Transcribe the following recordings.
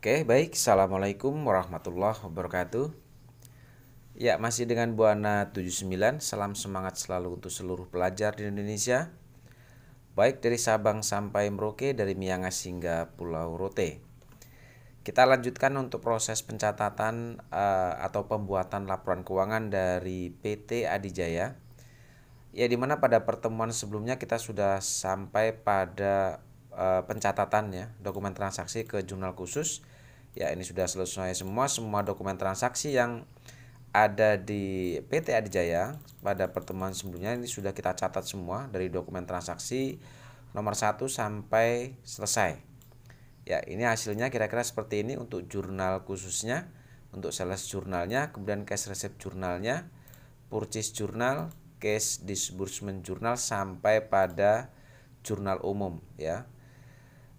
Oke, baik. Assalamualaikum warahmatullahi wabarakatuh. Ya, masih dengan Buana 79. Salam semangat selalu untuk seluruh pelajar di Indonesia. Baik dari Sabang sampai Merauke, dari Miangas hingga Pulau Rote. Kita lanjutkan untuk proses pencatatan uh, atau pembuatan laporan keuangan dari PT Adijaya. Ya, dimana pada pertemuan sebelumnya kita sudah sampai pada uh, eh, pencatatan ya, dokumen transaksi ke jurnal khusus ya ini sudah selesai semua semua dokumen transaksi yang ada di PT Adijaya pada pertemuan sebelumnya ini sudah kita catat semua dari dokumen transaksi nomor 1 sampai selesai ya ini hasilnya kira-kira seperti ini untuk jurnal khususnya untuk sales jurnalnya kemudian cash receipt jurnalnya purchase jurnal case disbursement jurnal sampai pada jurnal umum ya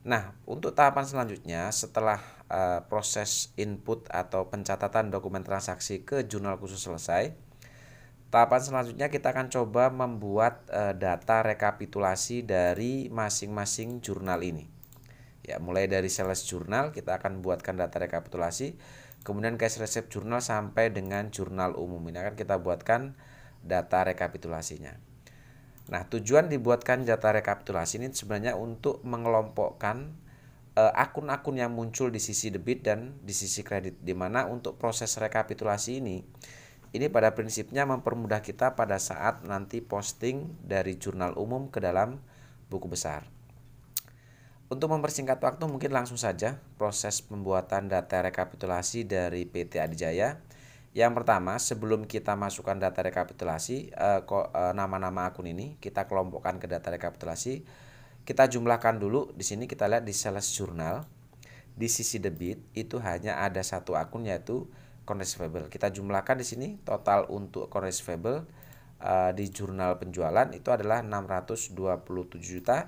Nah, untuk tahapan selanjutnya setelah Eh, proses input atau pencatatan dokumen transaksi ke jurnal khusus selesai. Tahapan selanjutnya kita akan coba membuat eh, data rekapitulasi dari masing-masing jurnal ini. Ya, mulai dari sales jurnal kita akan buatkan data rekapitulasi, kemudian cash resep jurnal sampai dengan jurnal umum. Ini akan kita buatkan data rekapitulasinya. Nah, tujuan dibuatkan data rekapitulasi ini sebenarnya untuk mengelompokkan Eh, akun-akun yang muncul di sisi debit dan di sisi kredit di mana untuk proses rekapitulasi ini ini pada prinsipnya mempermudah kita pada saat nanti posting dari jurnal umum ke dalam buku besar. Untuk mempersingkat waktu mungkin langsung saja proses pembuatan data rekapitulasi dari PT Adijaya. Yang pertama, sebelum kita masukkan data rekapitulasi eh, eh, nama-nama akun ini, kita kelompokkan ke data rekapitulasi kita jumlahkan dulu di sini kita lihat di sales jurnal di sisi debit itu hanya ada satu akun yaitu account Kita jumlahkan di sini total untuk account uh, eh, di jurnal penjualan itu adalah 627 juta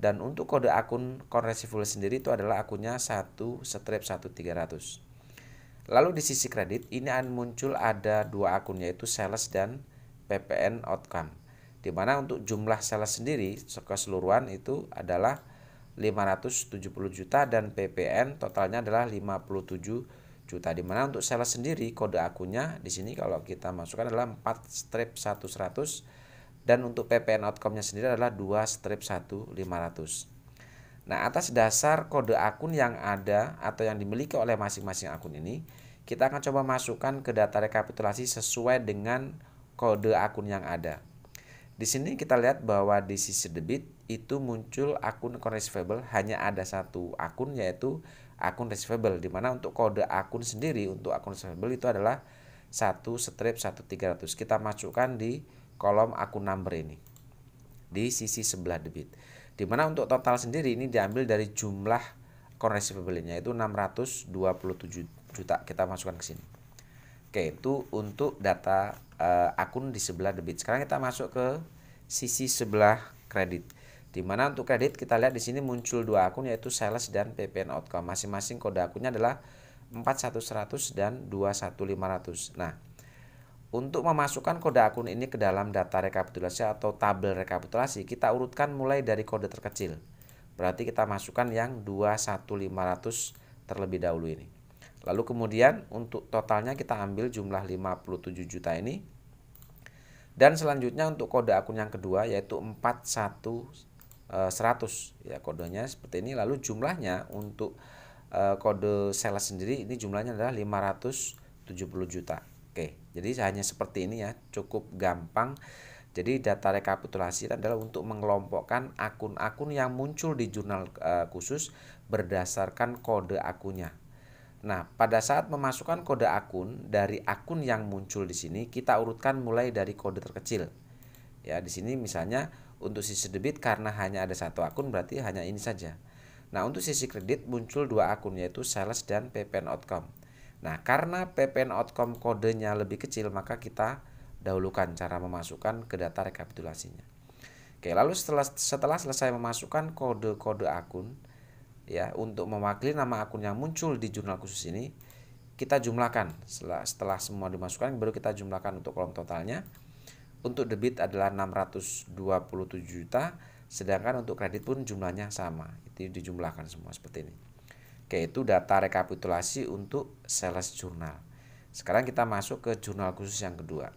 dan untuk kode akun account sendiri itu adalah akunnya satu strip 1300. Lalu di sisi kredit ini akan muncul ada dua akun yaitu sales dan PPN outcome di mana untuk jumlah sales sendiri keseluruhan itu adalah 570 juta dan PPN totalnya adalah 57 juta di mana untuk sales sendiri kode akunnya di sini kalau kita masukkan adalah 4 strip 100 dan untuk PPN outcome-nya sendiri adalah 2 strip 1500. Nah, atas dasar kode akun yang ada atau yang dimiliki oleh masing-masing akun ini, kita akan coba masukkan ke data rekapitulasi sesuai dengan kode akun yang ada. Di sini kita lihat bahwa di sisi debit itu muncul akun account receivable hanya ada satu akun yaitu akun receivable di mana untuk kode akun sendiri untuk akun receivable itu adalah satu strip 1300. Kita masukkan di kolom akun number ini. Di sisi sebelah debit. Di mana untuk total sendiri ini diambil dari jumlah account receivable-nya puluh 627 juta. Kita masukkan ke sini. Oke, itu untuk data uh, akun di sebelah debit. Sekarang kita masuk ke sisi sebelah kredit. Di mana untuk kredit kita lihat di sini muncul dua akun yaitu sales dan PPN outcome. Masing-masing kode akunnya adalah 41100 dan 21500. Nah, untuk memasukkan kode akun ini ke dalam data rekapitulasi atau tabel rekapitulasi, kita urutkan mulai dari kode terkecil. Berarti kita masukkan yang 21500 terlebih dahulu ini. Lalu kemudian untuk totalnya kita ambil jumlah 57 juta ini. Dan selanjutnya untuk kode akun yang kedua yaitu 41100 eh, ya kodenya seperti ini. Lalu jumlahnya untuk eh, kode sales sendiri ini jumlahnya adalah 570 juta. Oke, jadi hanya seperti ini ya, cukup gampang. Jadi data rekapitulasi adalah untuk mengelompokkan akun-akun yang muncul di jurnal eh, khusus berdasarkan kode akunnya. Nah, pada saat memasukkan kode akun dari akun yang muncul di sini, kita urutkan mulai dari kode terkecil. Ya, di sini misalnya untuk sisi debit karena hanya ada satu akun berarti hanya ini saja. Nah, untuk sisi kredit muncul dua akun yaitu sales dan PPN outcome. Nah, karena PPN outcome kodenya lebih kecil, maka kita dahulukan cara memasukkan ke data rekapitulasinya. Oke, lalu setelah setelah selesai memasukkan kode-kode akun, ya untuk mewakili nama akun yang muncul di jurnal khusus ini kita jumlahkan setelah, setelah semua dimasukkan baru kita jumlahkan untuk kolom totalnya untuk debit adalah 627 juta sedangkan untuk kredit pun jumlahnya sama itu dijumlahkan semua seperti ini Oke itu data rekapitulasi untuk sales jurnal sekarang kita masuk ke jurnal khusus yang kedua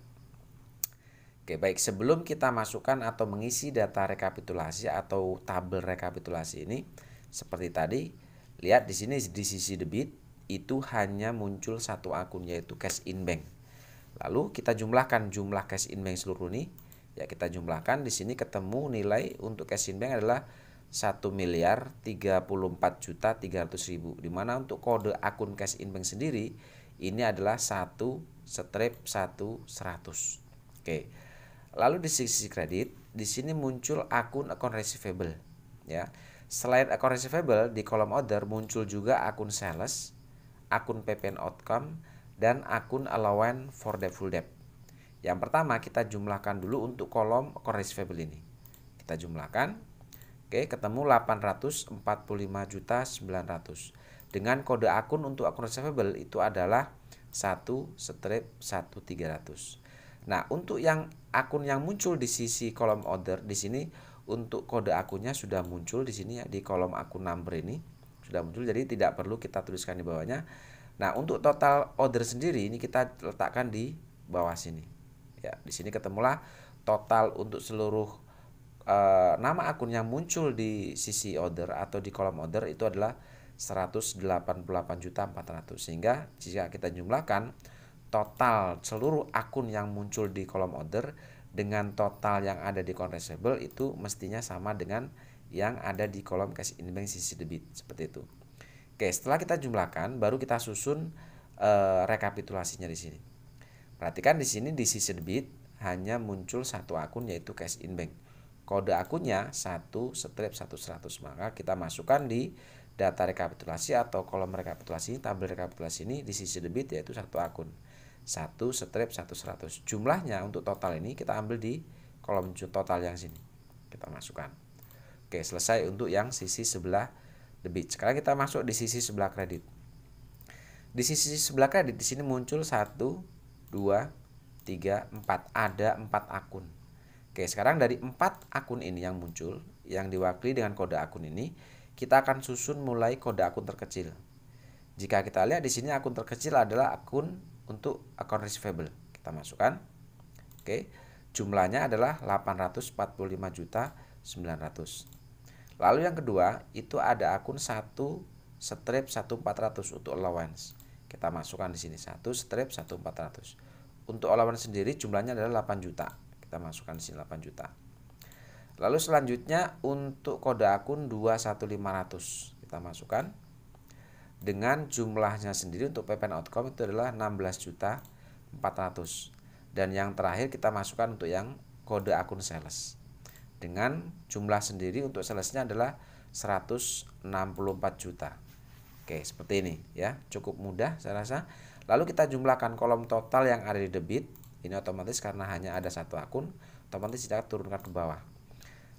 Oke baik sebelum kita masukkan atau mengisi data rekapitulasi atau tabel rekapitulasi ini seperti tadi, lihat di sini di sisi debit itu hanya muncul satu akun yaitu cash in bank. Lalu kita jumlahkan jumlah cash in bank seluruh ini. Ya kita jumlahkan di sini ketemu nilai untuk cash in bank adalah 1 miliar 34 juta 300 ribu dimana untuk kode akun cash in bank sendiri ini adalah satu strip satu seratus. oke lalu di sisi kredit di sini muncul akun account receivable ya Selain akun receivable, di kolom order muncul juga akun sales, akun PPN outcome, dan akun allowance for doubtful debt. Yang pertama kita jumlahkan dulu untuk kolom account receivable ini. Kita jumlahkan. Oke, ketemu 845.900. Dengan kode akun untuk akun receivable itu adalah 1 strip 1300. Nah, untuk yang akun yang muncul di sisi kolom order di sini untuk kode akunnya sudah muncul di sini ya di kolom akun number ini sudah muncul jadi tidak perlu kita tuliskan di bawahnya. Nah, untuk total order sendiri ini kita letakkan di bawah sini. Ya, di sini ketemulah total untuk seluruh e, nama akun yang muncul di sisi order atau di kolom order itu adalah 188.400 sehingga jika kita jumlahkan total seluruh akun yang muncul di kolom order dengan total yang ada di receivable itu mestinya sama dengan yang ada di kolom cash in bank sisi debit seperti itu. Oke, setelah kita jumlahkan baru kita susun e, rekapitulasinya di sini. Perhatikan di sini di sisi debit hanya muncul satu akun yaitu cash in bank. Kode akunnya 1 strip 100 maka kita masukkan di data rekapitulasi atau kolom rekapitulasi tabel rekapitulasi ini di sisi debit yaitu satu akun. 1 strip 1 100 jumlahnya untuk total ini kita ambil di kolom total yang sini kita masukkan oke selesai untuk yang sisi sebelah debit sekarang kita masuk di sisi sebelah kredit di sisi sebelah kredit di sini muncul 1 2 3 4 ada 4 akun oke sekarang dari 4 akun ini yang muncul yang diwakili dengan kode akun ini kita akan susun mulai kode akun terkecil jika kita lihat di sini akun terkecil adalah akun untuk account receivable. Kita masukkan. Oke. Jumlahnya adalah 845 juta 900. Lalu yang kedua, itu ada akun 1 strip 1400 untuk allowance. Kita masukkan di sini 1 strip 1400. Untuk allowance sendiri jumlahnya adalah 8 juta. Kita masukkan di sini 8 juta. Lalu selanjutnya untuk kode akun 21500. Kita masukkan dengan jumlahnya sendiri untuk PPN outcome itu adalah 16 juta 400 dan yang terakhir kita masukkan untuk yang kode akun sales dengan jumlah sendiri untuk salesnya adalah 164 juta Oke seperti ini ya cukup mudah saya rasa lalu kita jumlahkan kolom total yang ada di debit ini otomatis karena hanya ada satu akun otomatis kita turunkan ke bawah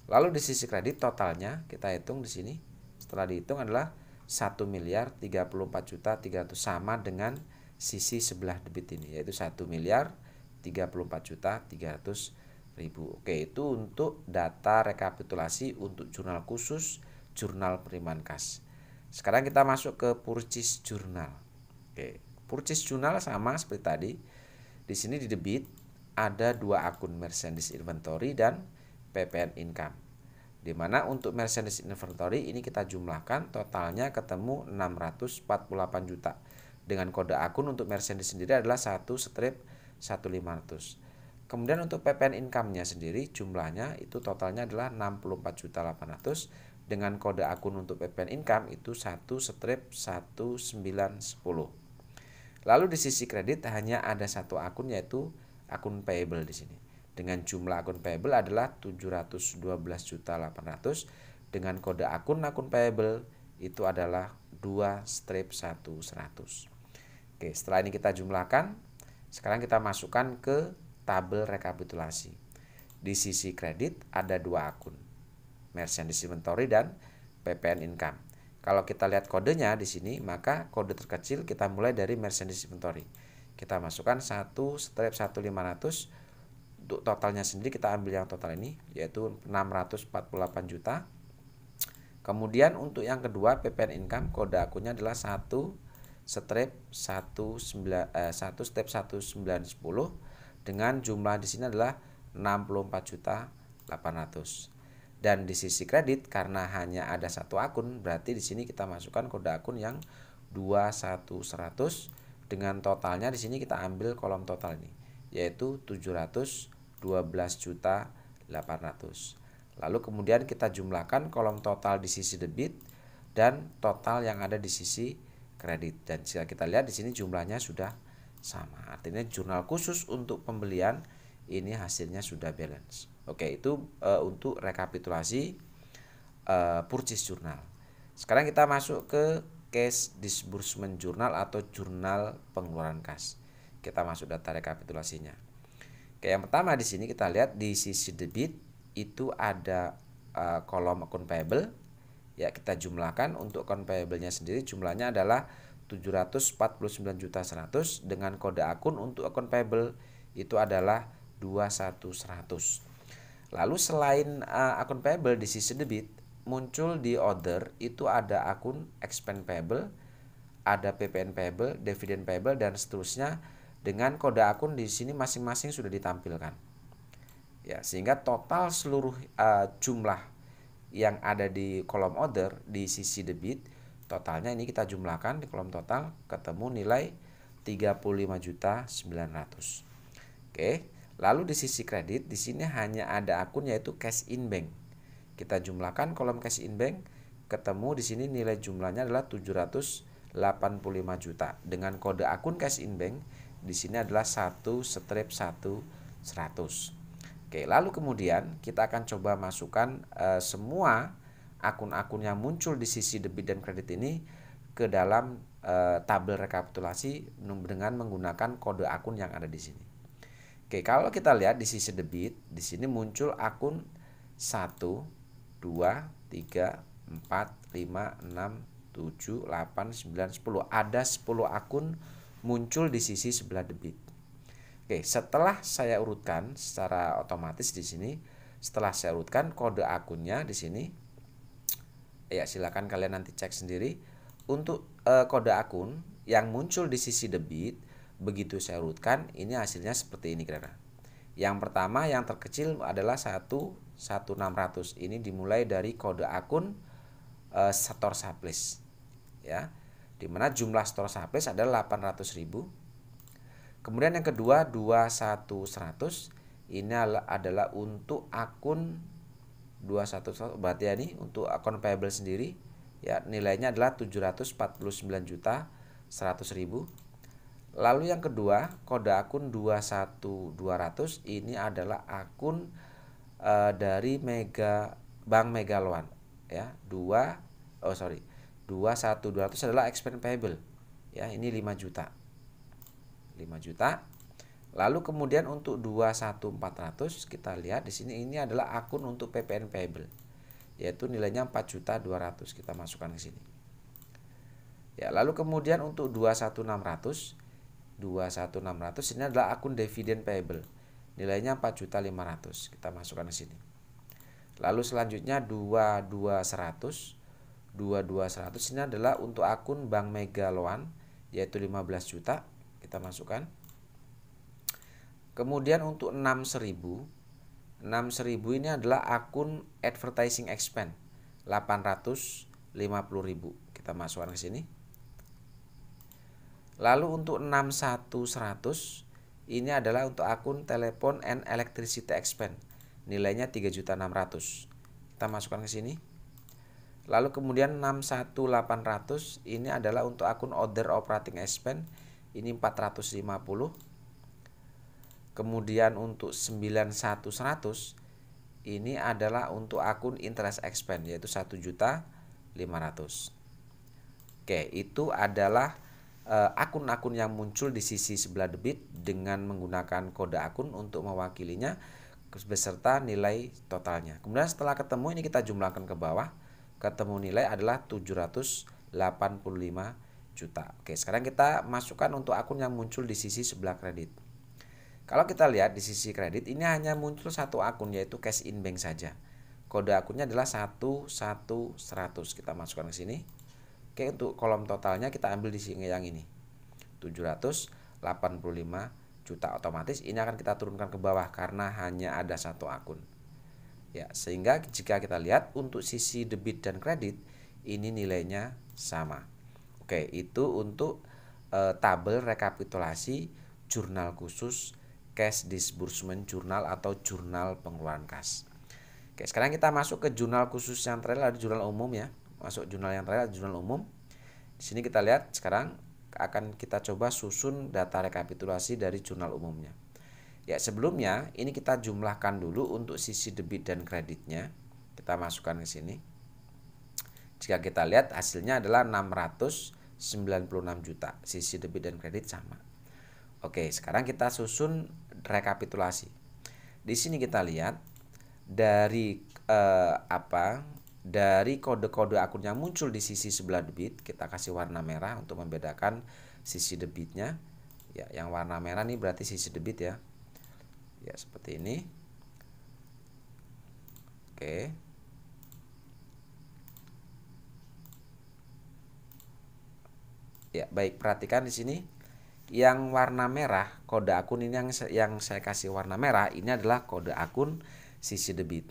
lalu di sisi kredit totalnya kita hitung di sini setelah dihitung adalah 1 miliar 34 juta 300 sama dengan sisi sebelah debit ini yaitu 1 miliar 34 juta 300 ribu. Oke, itu untuk data rekapitulasi untuk jurnal khusus jurnal periman kas. Sekarang kita masuk ke purchase jurnal. Oke, purchase jurnal sama seperti tadi. Di sini di debit ada dua akun merchandise inventory dan PPN income di mana untuk mercedes inventory ini kita jumlahkan totalnya ketemu 648 juta. Dengan kode akun untuk mercedes sendiri adalah 1 strip 1500. Kemudian untuk PPN income-nya sendiri jumlahnya itu totalnya adalah juta 64 800 dengan kode akun untuk PPN income itu 1 strip 1910. Lalu di sisi kredit hanya ada satu akun yaitu akun payable di sini dengan jumlah akun payable adalah 712.800 dengan kode akun akun payable itu adalah 2 strip 1 100. Oke, setelah ini kita jumlahkan. Sekarang kita masukkan ke tabel rekapitulasi. Di sisi kredit ada dua akun, merchandise inventory dan PPN income. Kalau kita lihat kodenya di sini, maka kode terkecil kita mulai dari merchandise inventory. Kita masukkan 1 strip 1500 untuk totalnya sendiri kita ambil yang total ini yaitu 648 juta kemudian untuk yang kedua PPN income kode akunnya adalah 1 strip 19 eh, 1 step 1910 dengan jumlah di sini adalah 64 juta 800 dan di sisi kredit karena hanya ada satu akun berarti di sini kita masukkan kode akun yang 21100 dengan totalnya di sini kita ambil kolom total ini yaitu 712 juta 800. Lalu kemudian kita jumlahkan kolom total di sisi debit dan total yang ada di sisi kredit. Dan jika kita lihat di sini jumlahnya sudah sama. Artinya jurnal khusus untuk pembelian ini hasilnya sudah balance. Oke, itu e, untuk rekapitulasi e, purchase jurnal. Sekarang kita masuk ke case disbursement jurnal atau jurnal pengeluaran kas kita masuk data rekapitulasinya Oke yang pertama di sini kita lihat di sisi debit itu ada uh, kolom akun payable ya kita jumlahkan untuk akun payable-nya sendiri jumlahnya adalah 749.100 dengan kode akun untuk akun payable itu adalah 21100 lalu selain uh, akun payable di sisi debit muncul di order itu ada akun expense payable ada PPN payable, dividend payable dan seterusnya dengan kode akun di sini masing-masing sudah ditampilkan. Ya, sehingga total seluruh uh, jumlah yang ada di kolom order di sisi debit totalnya ini kita jumlahkan di kolom total ketemu nilai 35.900. Oke. Lalu di sisi kredit di sini hanya ada akun yaitu cash in bank. Kita jumlahkan kolom cash in bank ketemu di sini nilai jumlahnya adalah 785 juta dengan kode akun cash in bank di sini adalah 1 strip 1 100 Oke lalu kemudian kita akan coba masukkan e, semua akun-akun yang muncul di sisi debit dan kredit ini ke dalam e, tabel rekapitulasi dengan menggunakan kode akun yang ada di sini Oke kalau kita lihat di sisi debit di sini muncul akun 1 2 3 4 5 6 7 8 9 10 ada 10 akun muncul di sisi sebelah debit. Oke, setelah saya urutkan secara otomatis di sini, setelah saya urutkan kode akunnya di sini, ya silakan kalian nanti cek sendiri. Untuk e, kode akun yang muncul di sisi debit, begitu saya urutkan, ini hasilnya seperti ini karena. Yang pertama yang terkecil adalah enam Ini dimulai dari kode akun e, setor saplis. Ya di mana jumlah store samples adalah 800.000. Kemudian yang kedua 21100 ini adalah untuk akun 21100 berarti ya ini untuk akun payable sendiri ya nilainya adalah 749 juta 100 ribu. Lalu yang kedua, kode akun 21200 ini adalah akun uh, dari Mega Bank Megaloan ya, 2 oh sorry 21200 200 adalah expense payable. Ya, ini 5 juta. 5 juta. Lalu kemudian untuk 21400 kita lihat di sini ini adalah akun untuk PPN payable. Yaitu nilainya 4 juta 200 kita masukkan ke sini. Ya, lalu kemudian untuk 21600 21600 ini adalah akun dividend payable. Nilainya 4 juta 500 kita masukkan ke sini. Lalu selanjutnya 22100 22100 ini adalah untuk akun Bank Mega Loan yaitu 15 juta kita masukkan kemudian untuk 6000 6000 ini adalah akun advertising expense 850.000 kita masukkan ke sini lalu untuk 61100 ini adalah untuk akun telepon and electricity expense nilainya 3.600 kita masukkan ke sini Lalu kemudian 61800 ini adalah untuk akun order operating expense ini 450. Kemudian untuk 91100 ini adalah untuk akun interest expense yaitu 1 juta 500. Oke, itu adalah eh, akun-akun yang muncul di sisi sebelah debit dengan menggunakan kode akun untuk mewakilinya beserta nilai totalnya. Kemudian setelah ketemu ini kita jumlahkan ke bawah ketemu nilai adalah 785 juta. Oke, sekarang kita masukkan untuk akun yang muncul di sisi sebelah kredit. Kalau kita lihat di sisi kredit ini hanya muncul satu akun yaitu cash in bank saja. Kode akunnya adalah 11100. Kita masukkan ke sini. Oke, untuk kolom totalnya kita ambil di sini yang ini. 785 juta otomatis ini akan kita turunkan ke bawah karena hanya ada satu akun. Ya, sehingga jika kita lihat untuk sisi debit dan kredit ini nilainya sama. Oke, itu untuk e, tabel rekapitulasi jurnal khusus cash disbursement jurnal atau jurnal pengeluaran kas. Oke, sekarang kita masuk ke jurnal khusus yang terakhir ada jurnal umum ya. Masuk jurnal yang terakhir jurnal umum. Di sini kita lihat sekarang akan kita coba susun data rekapitulasi dari jurnal umumnya. Ya, sebelumnya ini kita jumlahkan dulu untuk sisi debit dan kreditnya. Kita masukkan ke sini. Jika kita lihat hasilnya adalah 696 juta. Sisi debit dan kredit sama. Oke, sekarang kita susun rekapitulasi. Di sini kita lihat dari eh, apa? Dari kode-kode akun yang muncul di sisi sebelah debit, kita kasih warna merah untuk membedakan sisi debitnya. Ya, yang warna merah ini berarti sisi debit ya ya seperti ini oke ya baik perhatikan di sini yang warna merah kode akun ini yang yang saya kasih warna merah ini adalah kode akun sisi debit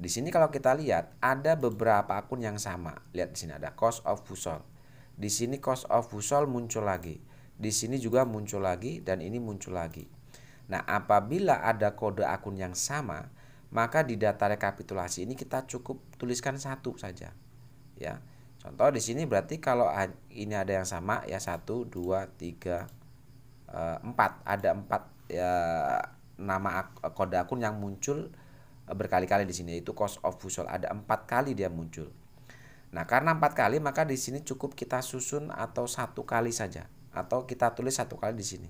di sini kalau kita lihat ada beberapa akun yang sama lihat di sini ada cost of fusol di sini cost of fusol muncul lagi di sini juga muncul lagi dan ini muncul lagi Nah, apabila ada kode akun yang sama, maka di data rekapitulasi ini kita cukup tuliskan satu saja. Ya. Contoh di sini berarti kalau ini ada yang sama ya 1 2 3 4 ada 4 ya nama kode akun yang muncul eh, berkali-kali di sini itu cost of usual ada empat kali dia muncul. Nah karena empat kali maka di sini cukup kita susun atau satu kali saja atau kita tulis satu kali di sini.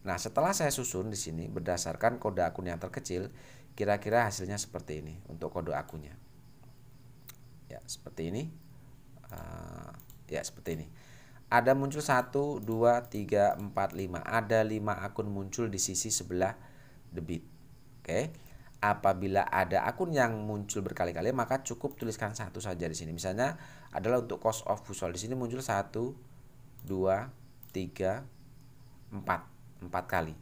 Nah, setelah saya susun di sini berdasarkan kode akun yang terkecil, kira-kira hasilnya seperti ini untuk kode akunnya. Ya, seperti ini. Uh, ya, seperti ini. Ada muncul 1 2 3 4 5. Ada 5 akun muncul di sisi sebelah debit. Oke. Okay. Apabila ada akun yang muncul berkali-kali, maka cukup tuliskan satu saja di sini. Misalnya adalah untuk cost of busol di sini muncul 1 2 3 4 empat kali.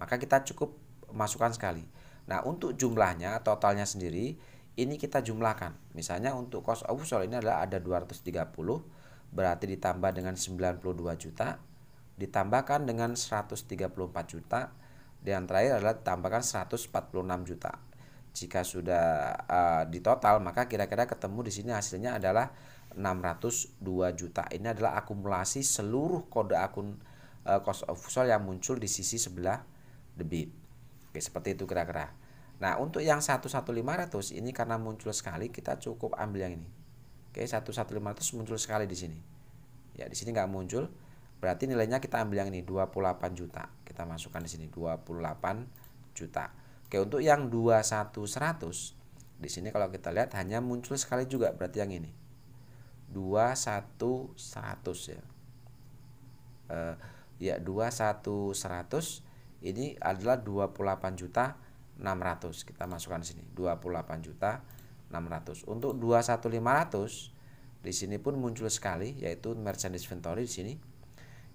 Maka kita cukup masukkan sekali. Nah, untuk jumlahnya, totalnya sendiri, ini kita jumlahkan. Misalnya untuk cost of sale ini adalah ada 230, berarti ditambah dengan 92 juta, ditambahkan dengan 134 juta, dan terakhir adalah ditambahkan 146 juta. Jika sudah uh, di maka kira-kira ketemu di sini hasilnya adalah 602 juta. Ini adalah akumulasi seluruh kode akun uh, cost of sol yang muncul di sisi sebelah debit. Oke, seperti itu kira-kira. Nah, untuk yang 11500 ini karena muncul sekali, kita cukup ambil yang ini. Oke, 11500 muncul sekali di sini. Ya, di sini nggak muncul. Berarti nilainya kita ambil yang ini 28 juta. Kita masukkan di sini 28 juta. Oke, untuk yang 21100 di sini kalau kita lihat hanya muncul sekali juga berarti yang ini 21.100 ya. Eh ya 21100 ini adalah 28 juta 600 kita masukkan sini 28 juta 600 untuk 21500 di sini pun muncul sekali yaitu merchandise inventory di sini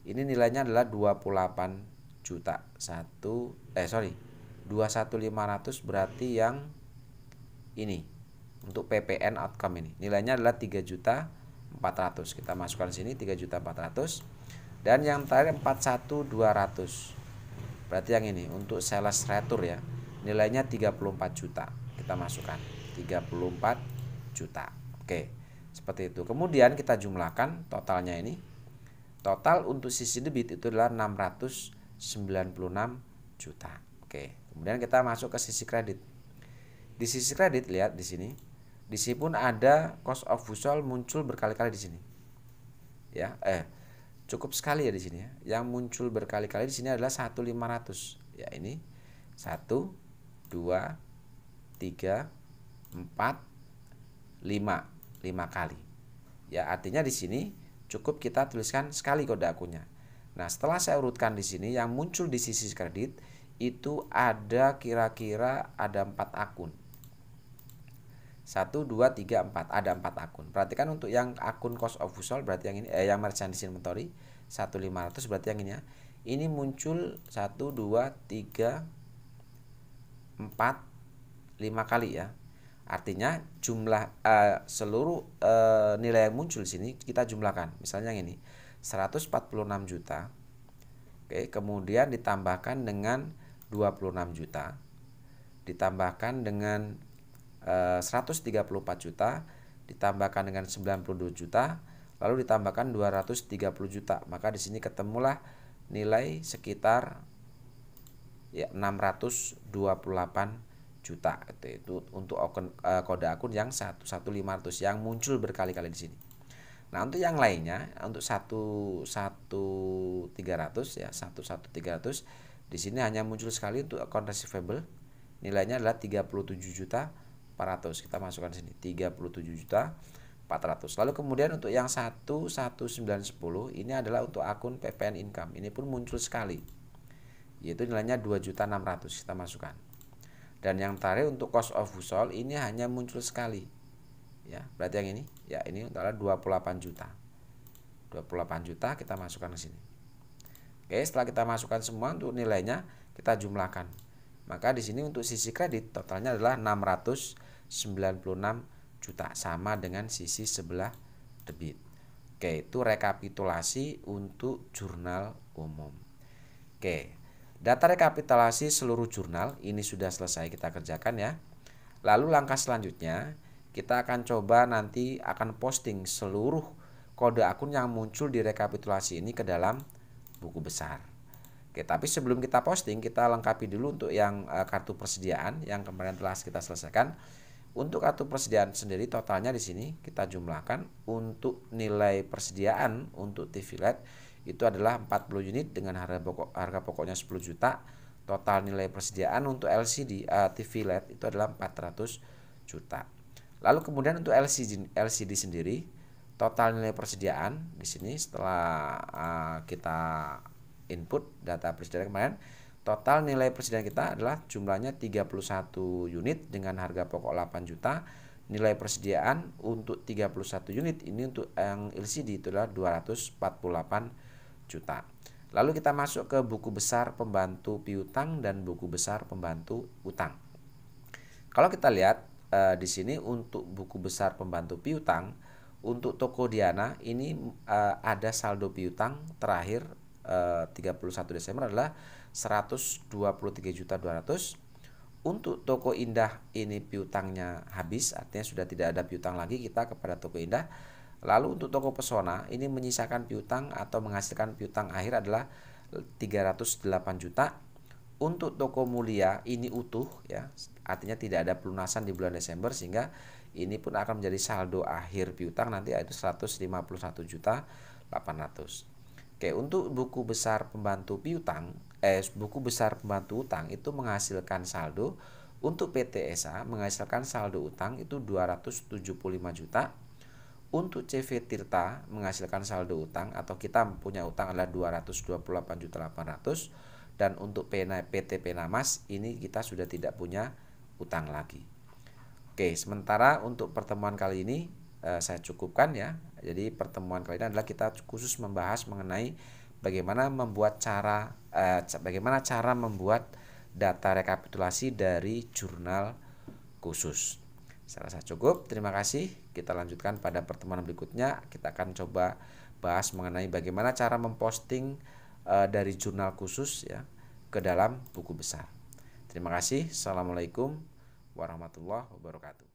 ini nilainya adalah 28 juta 1 eh sorry 21500 berarti yang ini untuk PPN outcome ini nilainya adalah 3 juta 400 kita masukkan sini 3 juta 400 dan yang terakhir 41200 berarti yang ini untuk sales retur ya nilainya 34 juta kita masukkan 34 juta oke seperti itu kemudian kita jumlahkan totalnya ini total untuk sisi debit itu adalah 696 juta oke kemudian kita masuk ke sisi kredit di sisi kredit lihat di sini di sini pun ada cost of usual muncul berkali-kali di sini ya eh cukup sekali ya di sini ya. Yang muncul berkali-kali di sini adalah 1500. Ya ini 1 2 3 4 5 5 kali. Ya artinya di sini cukup kita tuliskan sekali kode akunnya. Nah, setelah saya urutkan di sini yang muncul di sisi kredit itu ada kira-kira ada 4 akun 1 2 3 4 ada 4 akun. Perhatikan untuk yang akun cost of usual berarti yang ini eh yang merchandise inventory 1500 berarti yang ini ya. Ini muncul 1 2 3 4 5 kali ya. Artinya jumlah eh, seluruh eh, nilai yang muncul di sini kita jumlahkan. Misalnya yang ini 146 juta. Oke, kemudian ditambahkan dengan 26 juta ditambahkan dengan Eh, puluh 134 juta ditambahkan dengan 92 juta lalu ditambahkan 230 juta maka di sini ketemulah nilai sekitar ya 628 juta itu, itu untuk akun, yang eh, kode akun yang 11500 yang muncul berkali-kali di sini. Nah, untuk yang lainnya untuk 11300 ya 11300 di sini hanya muncul sekali untuk account receivable nilainya adalah 37 juta 400 kita masukkan sini 37 juta 400 lalu kemudian untuk yang 11910 ini adalah untuk akun PPN income ini pun muncul sekali yaitu nilainya juta 2 600 kita masukkan dan yang tarik untuk cost of husol ini hanya muncul sekali ya berarti yang ini ya ini adalah 28 juta 28 juta kita masukkan ke sini Oke setelah kita masukkan semua untuk nilainya kita jumlahkan maka di sini untuk sisi kredit totalnya adalah 600 96 juta sama dengan sisi sebelah debit. Oke, itu rekapitulasi untuk jurnal umum. Oke. Data rekapitulasi seluruh jurnal ini sudah selesai kita kerjakan ya. Lalu langkah selanjutnya kita akan coba nanti akan posting seluruh kode akun yang muncul di rekapitulasi ini ke dalam buku besar. Oke, tapi sebelum kita posting, kita lengkapi dulu untuk yang eh, kartu persediaan yang kemarin telah kita selesaikan. Untuk kartu persediaan sendiri totalnya di sini kita jumlahkan untuk nilai persediaan untuk TV LED itu adalah 40 unit dengan harga pokok harga pokoknya 10 juta. Total nilai persediaan untuk LCD uh, eh, TV LED itu adalah 400 juta. Lalu kemudian untuk LCD LCD sendiri total nilai persediaan di sini setelah uh, kita input data persediaan kemarin Total nilai persediaan kita adalah jumlahnya 31 unit dengan harga pokok 8 juta. Nilai persediaan untuk 31 unit ini untuk yang LCD itu adalah 248 juta. Lalu kita masuk ke buku besar pembantu piutang dan buku besar pembantu utang. Kalau kita lihat e, di sini untuk buku besar pembantu piutang untuk toko Diana ini e, ada saldo piutang terakhir 31 eh, Desember adalah 123.200 untuk toko indah ini piutangnya habis artinya sudah tidak ada piutang lagi kita kepada toko indah lalu untuk toko pesona ini menyisakan piutang atau menghasilkan piutang akhir adalah 308 juta untuk toko mulia ini utuh ya artinya tidak ada pelunasan di bulan Desember sehingga ini pun akan menjadi saldo akhir piutang nanti yaitu 151 juta 800 Oke, untuk buku besar pembantu piutang, eh buku besar pembantu utang itu menghasilkan saldo untuk PT ESA menghasilkan saldo utang itu 275 juta. Untuk CV Tirta menghasilkan saldo utang atau kita punya utang adalah 228 juta 800 dan untuk Pena, PT Penamas ini kita sudah tidak punya utang lagi. Oke, sementara untuk pertemuan kali ini eh, saya cukupkan ya. Jadi pertemuan kali ini adalah kita khusus membahas mengenai bagaimana membuat cara eh, bagaimana cara membuat data rekapitulasi dari jurnal khusus. Saya rasa cukup. Terima kasih. Kita lanjutkan pada pertemuan berikutnya. Kita akan coba bahas mengenai bagaimana cara memposting eh, dari jurnal khusus ya ke dalam buku besar. Terima kasih. Assalamualaikum warahmatullahi wabarakatuh.